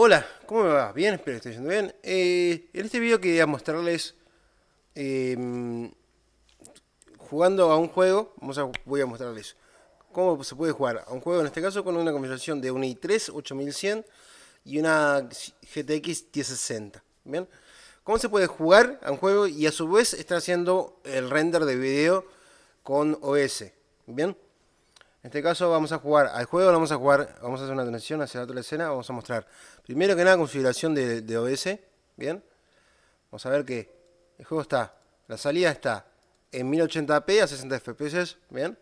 Hola, ¿cómo me va? Bien, espero que esté yendo bien. Eh, en este video quería mostrarles em, jugando a un juego. Vamos a, voy a mostrarles cómo se puede jugar a un juego, en este caso con una conversación de un i3 8100 y una GTX 1060. ¿Bien? ¿Cómo se puede jugar a un juego y a su vez estar haciendo el render de video con OS? ¿Bien? En este caso vamos a jugar al juego, vamos a jugar, vamos a hacer una transición hacia la otra escena, vamos a mostrar primero que nada configuración de, OBS, bien, vamos a ver que el juego está, la salida está en 1080p a 60 fps, bien,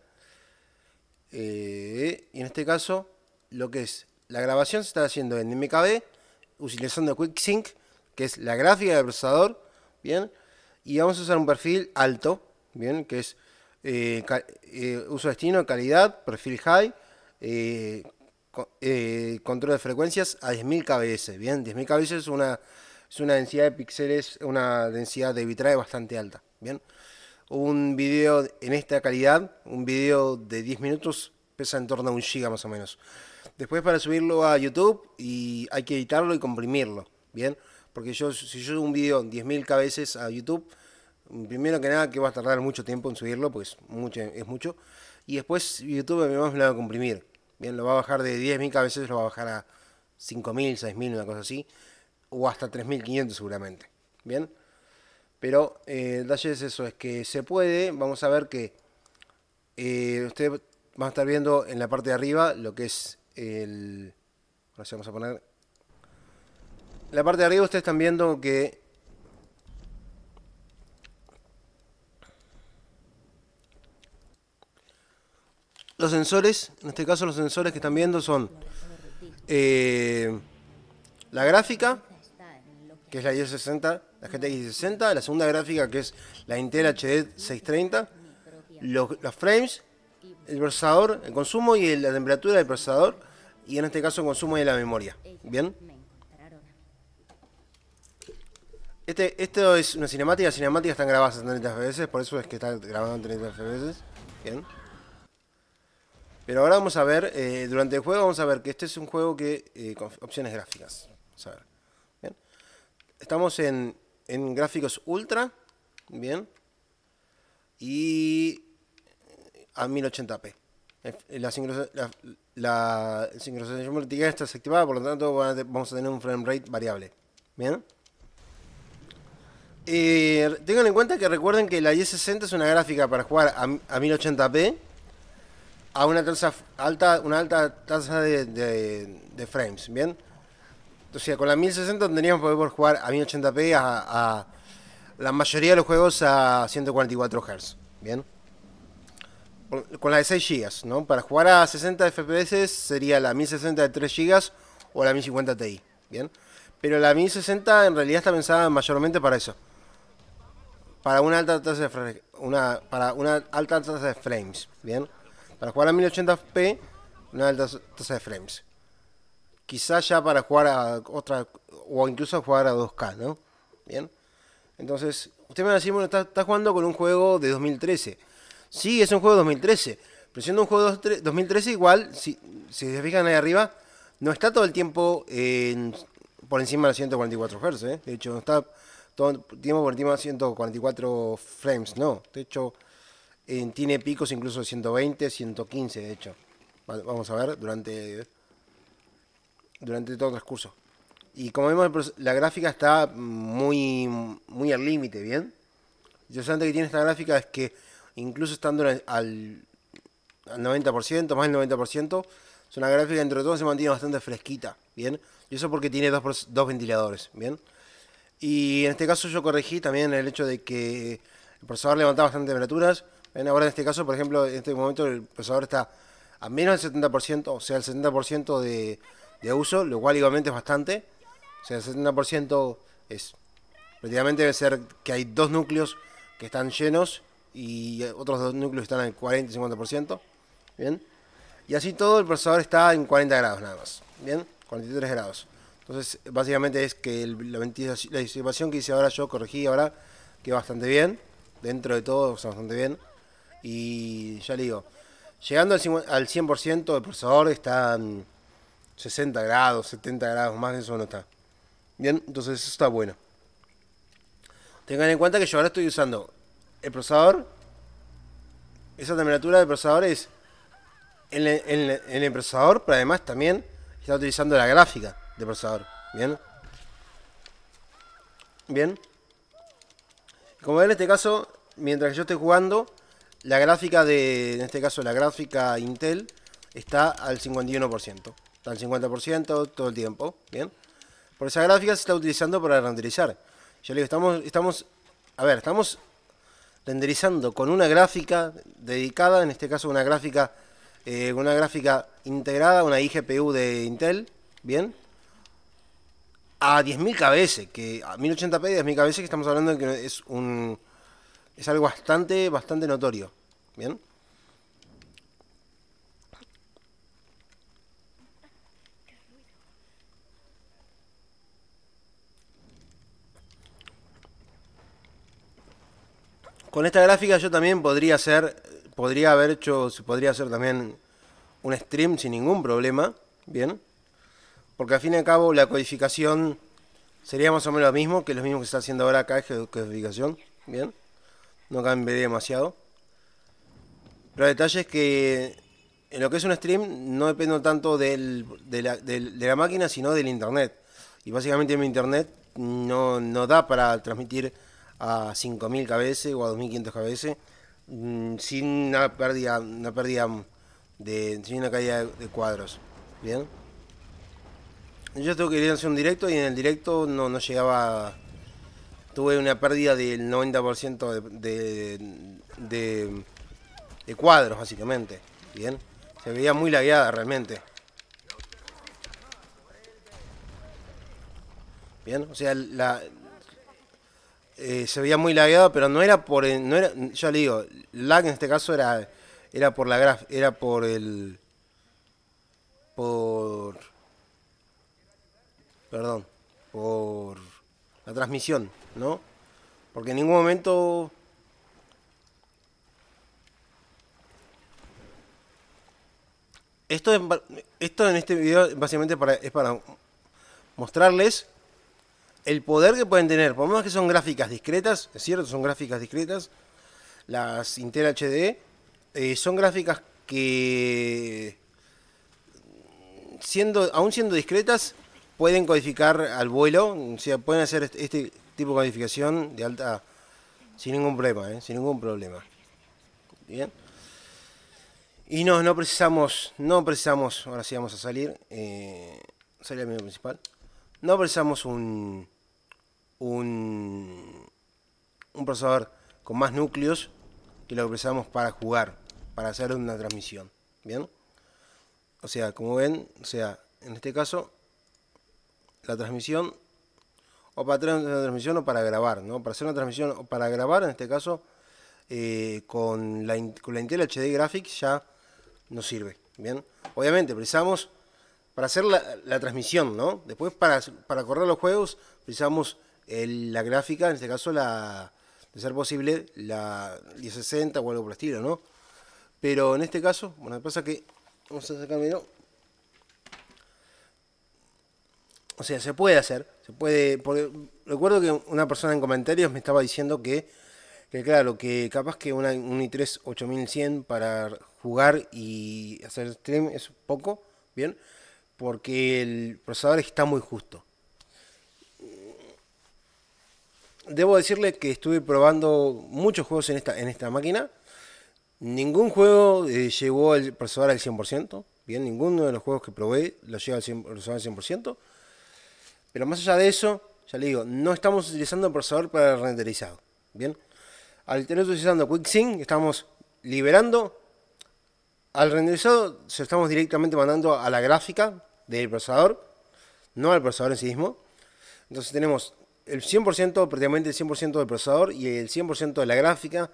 eh, y en este caso lo que es la grabación se está haciendo en MKB utilizando QuickSync, que es la gráfica del procesador, bien, y vamos a usar un perfil alto, bien, que es eh, eh, uso destino, calidad, perfil high, eh, eh, control de frecuencias a 10.000 kbs. Bien, 10.000 kbs es una, es una densidad de píxeles, una densidad de bitrae bastante alta. Bien, un video en esta calidad, un video de 10 minutos, pesa en torno a un giga más o menos. Después para subirlo a YouTube y hay que editarlo y comprimirlo. Bien, porque yo si yo subo un video en 10.000 kbs a YouTube, Primero que nada, que va a tardar mucho tiempo en subirlo, pues mucho, es mucho. Y después YouTube me va a comprimir. Bien, lo va a bajar de 10.000, a veces lo va a bajar a 5.000, 6.000, una cosa así. O hasta 3.500 seguramente. Bien. Pero eh, el detalle es eso, es que se puede. Vamos a ver que eh, ustedes van a estar viendo en la parte de arriba lo que es el... Ahora sí vamos a poner... La parte de arriba ustedes están viendo que sensores, en este caso los sensores que están viendo son eh, la gráfica, que es la i60, la GTX 60, la segunda gráfica que es la Intel HD 630, los, frames, el procesador, el consumo y la temperatura del procesador, y en este caso el consumo y la memoria. ¿Bien? Este, esto es una cinemática, las cinemáticas están grabadas en 30 FPS, por eso es que está grabando en 30 FPS. Bien. Pero ahora vamos a ver, eh, durante el juego vamos a ver que este es un juego que eh, con opciones gráficas. Vamos a ver. Bien. Estamos en, en gráficos ultra, bien, y eh, a 1080p. La, sincronización la, está desactivada, por lo tanto vamos a tener un frame rate variable. Bien. Eh, tengan en cuenta que recuerden que la 1060 es una gráfica para jugar a, a 1080p a una tasa alta, una alta tasa de, frames, ¿bien? Entonces con la 1060 tendríamos que poder jugar a 1080p a, la mayoría de los juegos a 144 Hz, ¿bien? Con la de 6 GB, ¿no? Para jugar a 60 FPS sería la 1060 de 3 GB o la 1050 Ti, ¿bien? Pero la 1060 en realidad está pensada mayormente para eso. Para una alta tasa de, una, para una alta tasa de frames, ¿bien? Para jugar a 1080p, una alta tasa de frames. Quizás ya para jugar a otra, o incluso jugar a 2K, ¿no? Bien. Entonces, usted me va a decir, bueno, está, jugando con un juego de 2013. Sí, es un juego de 2013. Pero siendo un juego de 2013, igual, si, se fijan ahí arriba, no está todo el tiempo por encima de 144 Hz. ¿eh? De hecho, no está todo el tiempo por encima de 144 frames. No, de hecho, tiene picos incluso de 120, 115 de hecho. Vamos a ver durante, durante todo el transcurso. Y como vemos, la gráfica está muy, muy al límite, ¿bien? Lo interesante que tiene esta gráfica es que incluso estando al, 90%, más del 90%, es una gráfica que entre todos se mantiene bastante fresquita, ¿bien? Y eso porque tiene dos, ventiladores, ¿bien? Y en este caso yo corregí también el hecho de que el procesador levantaba bastante temperaturas, Ahora en este caso, por ejemplo, en este momento el procesador está a menos del 70%, o sea, el 70% de, de uso, lo cual igualmente es bastante. O sea, el 70% es prácticamente debe ser que hay dos núcleos que están llenos y otros dos núcleos están al 40 50%. Bien. Y así todo el procesador está en 40 grados nada más. Bien, 43 grados. Entonces, básicamente es que la, disipación que hice ahora, yo corregí ahora, que bastante bien. Dentro de todo, o bastante bien. Y ya le digo, llegando al, 100% del procesador está 60 grados, 70 grados, más de eso no está. Bien, entonces eso está bueno. Tengan en cuenta que yo ahora estoy usando el procesador. Esa temperatura del procesador es en, el, procesador, pero además también está utilizando la gráfica del procesador. Bien. Bien. Como en este caso, mientras que yo estoy jugando, la gráfica de, en este caso la gráfica Intel, está al 51%. Está al 50% todo el tiempo, ¿bien? Por esa gráfica se está utilizando para renderizar. Yo le digo, estamos, estamos, a ver, estamos renderizando con una gráfica dedicada, en este caso una gráfica, eh, una gráfica integrada, una IGPU de Intel, ¿bien? A 10.000 kbs, que a 1080p, 10.000 kbs, que estamos hablando de que es un, es algo bastante, bastante notorio. ¿Bien? Con esta gráfica yo también podría hacer, podría haber hecho, podría hacer también un stream sin ningún problema, ¿bien? Porque al fin y al cabo la codificación sería más o menos lo mismo que lo mismo que se está haciendo ahora acá, es codificación, ¿bien? no cambiaría demasiado. Pero el detalle es que en lo que es un stream no dependo tanto de, la, máquina, sino del internet. Y básicamente mi internet no, da para transmitir a 5.000 kbs o a 2.500 kbs mm, sin una pérdida, una pérdida de, una caída de, cuadros. Bien. Yo tengo que ir a hacer un directo y en el directo no, no llegaba tuve una pérdida del 90% de, cuadros, básicamente. Bien, se veía muy lagueada realmente. Bien, o sea, la, eh, se veía muy lagueada, pero no era por. El, no era, ya le digo, lag en este caso era, era por la graf, era por el. por. perdón, por la transmisión, ¿no? Porque en ningún momento Esto, esto en este video básicamente para, es para mostrarles el poder que pueden tener. Por más que son gráficas discretas, es cierto, son gráficas discretas, las Intel HD, eh, son gráficas que, siendo, aún siendo discretas, pueden codificar al vuelo, o sea, pueden hacer este, este tipo de codificación de alta sin ningún problema, ¿eh? sin ningún problema. Bien. Y no, no precisamos, no precisamos, ahora sí vamos a salir, eh, salir al medio principal. No precisamos un, un, un procesador con más núcleos que lo que precisamos para jugar, para hacer una transmisión. ¿Bien? O sea, como ven, o sea, en este caso la transmisión o para una transmisión o para grabar, ¿no? Para hacer una transmisión o para grabar, en este caso, eh, con, la, Intel HD Graphics ya nos sirve, ¿bien? Obviamente, precisamos para hacer la, transmisión, ¿no? Después, para, para, correr los juegos, precisamos la gráfica, en este caso, la de ser posible, la 1060 o algo por el estilo, ¿no? Pero en este caso, bueno, pasa que vamos a hacer ¿no? O sea, se puede hacer, se puede... recuerdo que una persona en comentarios me estaba diciendo que, que claro, que capaz que un i3 8100 para jugar y hacer stream es poco, ¿bien? Porque el procesador está muy justo. Debo decirle que estuve probando muchos juegos en esta, en esta máquina. Ningún juego eh, llegó al procesador al 100%. Bien, ninguno de los juegos que probé lo lleva al al 100%. Pero más allá de eso, ya le digo, no estamos utilizando el procesador para el renderizado. Bien, al tener utilizando QuickSync, estamos liberando al renderizado, se estamos directamente mandando a la gráfica del procesador, no al procesador en sí mismo. Entonces tenemos el 100%, prácticamente el 100% del procesador y el 100% de la gráfica,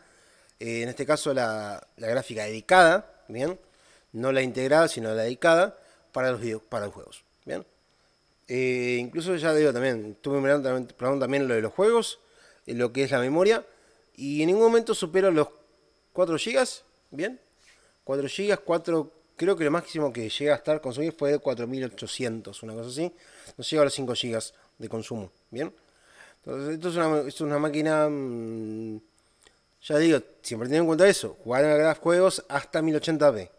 eh, en este caso la, gráfica dedicada, ¿bien? No la integrada, sino la dedicada para los, para los juegos, ¿bien? Eh, incluso ya digo también, estuve mirando también, lo de los juegos, eh, lo que es la memoria, y en ningún momento supero los 4 GB, ¿bien? 4 GB, 4, creo que lo máximo que llega a estar consumir fue de 4800, una cosa así, no llega a los 5 GB de consumo, ¿bien? Entonces, esto es una, esto máquina, mm, ya digo, siempre teniendo en cuenta eso, jugar en juegos hasta 1080p,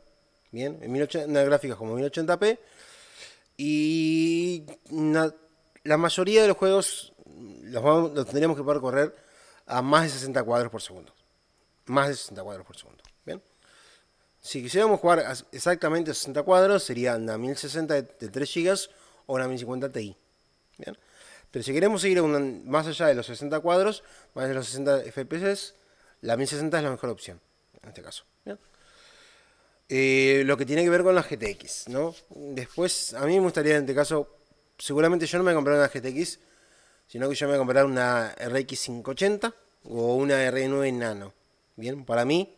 ¿bien? En 1080, en gráficas como 1080p y la mayoría de los juegos los, vamos, tendríamos que poder correr a más de 60 cuadros por segundo. Más de 60 cuadros por segundo. ¿Bien? Si quisiéramos jugar exactamente a 60 cuadros, sería una 1060 de, 3 GB o una 1050 Ti. ¿Bien? Pero si queremos seguir más allá de los 60 cuadros, más de los 60 FPS, la 1060 es la mejor opción en este caso. ¿Bien? Eh, lo que tiene que ver con las GTX, ¿no? Después, a mí me gustaría en este caso, seguramente yo no me voy a comprar una GTX, sino que yo me voy a comprar una RX 580 o una R9 Nano. Bien, para mí,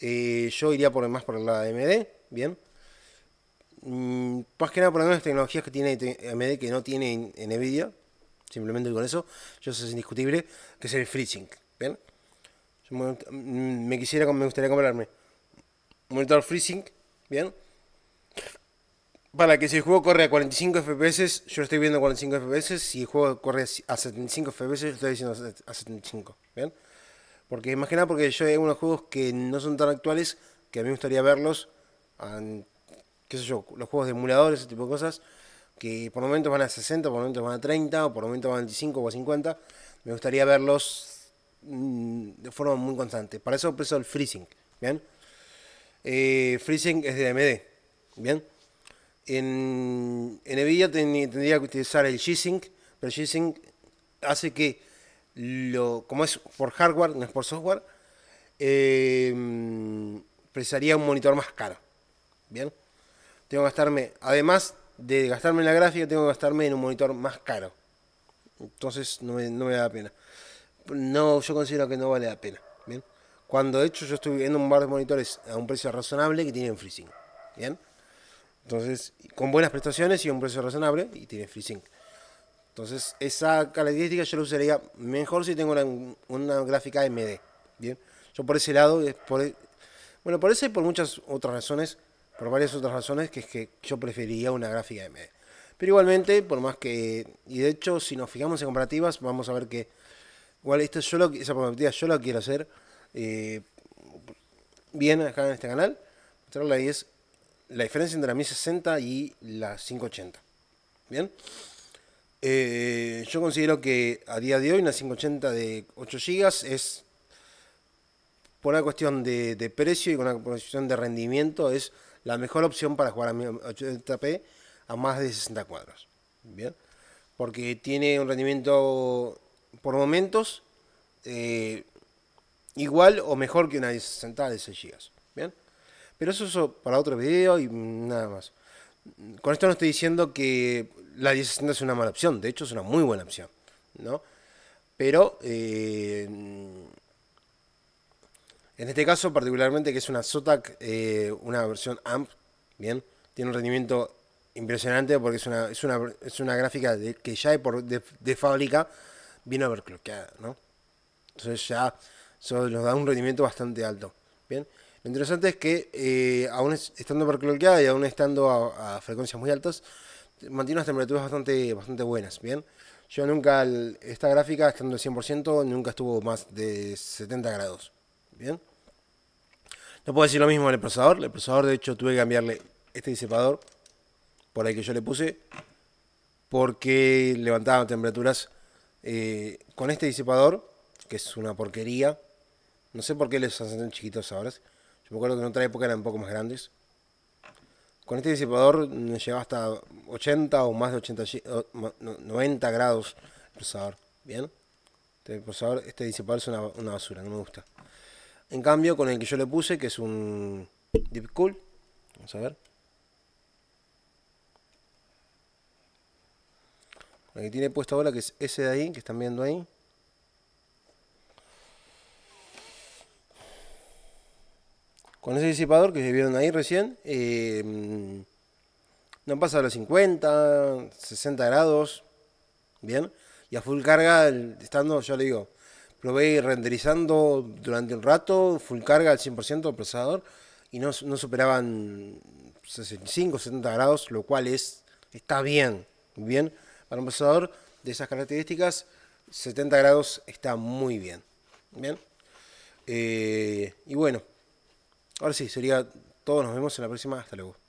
eh, yo iría por más por la AMD, bien. Mm, más que nada por las tecnologías que tiene AMD que no tiene en Nvidia, simplemente con eso, yo sé, es indiscutible, que es el FreeSync, bien. Mm, me, quisiera, me gustaría comprarme monitor freezing, ¿bien? Para que si el juego corre a 45 FPS, yo lo estoy viendo a 45 FPS, si el juego corre a 75 FPS, yo estoy diciendo a 75, ¿bien? Porque imagina, porque yo hay unos juegos que no son tan actuales, que a mí me gustaría verlos, qué sé yo, los juegos de emuladores, ese tipo de cosas, que por momentos van a 60, por momentos van a 30, o por momentos van a 25 o a 50, me gustaría verlos mm, de forma muy constante. Para eso preso el freezing, ¿bien? Eh, Freezing es de AMD. Bien. En, en Nvidia tendría que utilizar el G-Sync, pero G-Sync hace que, lo, como es por hardware, no es por software, em, precisaría un monitor más caro. Bien. Tengo que gastarme, además de gastarme en la gráfica, tengo que gastarme en un monitor más caro. Entonces no me, da pena. No, yo considero que no vale la pena. Cuando de hecho yo estoy viendo un bar de monitores a un precio razonable que tienen FreeSync. ¿Bien? Entonces, con buenas prestaciones y un precio razonable y tiene FreeSync. Entonces, esa característica yo lo usaría mejor si tengo una, gráfica AMD. Bien, yo por ese lado, por, bueno, por eso y por muchas otras razones, por varias otras razones, que es que yo preferiría una gráfica AMD. Pero igualmente, por más que, y de hecho, si nos fijamos en comparativas, vamos a ver que, igual, esto esa comparativa yo la quiero hacer eh, bien acá en este canal, mostrarla es la diferencia entre la 1060 y la 580. Bien, eh, yo considero que a día de hoy una 580 de 8 GB es por una cuestión de, precio y con una cuestión de rendimiento es la mejor opción para jugar a 80 p a más de 60 cuadros. Bien, porque tiene un rendimiento por momentos eh, igual o mejor que una 1060 de 6 GB. ¿Bien? Pero eso es para otro video y nada más. Con esto no estoy diciendo que la 1060 es una mala opción, de hecho es una muy buena opción, ¿no? Pero eh, en este caso particularmente que es una Zotac, eh, una versión AMP, ¿bien? Tiene un rendimiento impresionante porque es una, es una, gráfica que ya de, por, de, de fábrica viene overclockeada, ¿no? Entonces ya eso nos da un rendimiento bastante alto. Bien. Lo interesante es que eh, aún estando percloqueada y aún estando a, frecuencias muy altas, mantiene unas temperaturas bastante, bastante buenas, ¿bien? Yo nunca, esta gráfica estando al 100%, nunca estuvo más de 70 grados, ¿bien? No puedo decir lo mismo al procesador, el procesador de hecho tuve que cambiarle este disipador por el que yo le puse, porque levantaba temperaturas eh, con este disipador, que es una porquería, no sé por qué les hacen tan chiquitos ahora. Yo me acuerdo que en otra época eran un poco más grandes. Con este disipador lleva hasta 80 o más de 80, 90 grados el procesador. ¿Bien? Este procesador, este disipador es una, basura, no me gusta. En cambio, con el que yo le puse, que es un Deep Cool. Vamos a ver. el que tiene puesto ahora, que es ese de ahí, que están viendo ahí. Con ese disipador que se vieron ahí recién, em, no pasa pasado los 50, 60 grados, bien. Y a full carga, estando, ya le digo, probé renderizando durante un rato, full carga al 100% del procesador, y no, superaban 65, 70 grados, lo cual es está bien, bien. Para un procesador de esas características, 70 grados está muy bien, bien. Eh, y bueno, Ahora sí, sería todo. Nos vemos en la próxima. Hasta luego.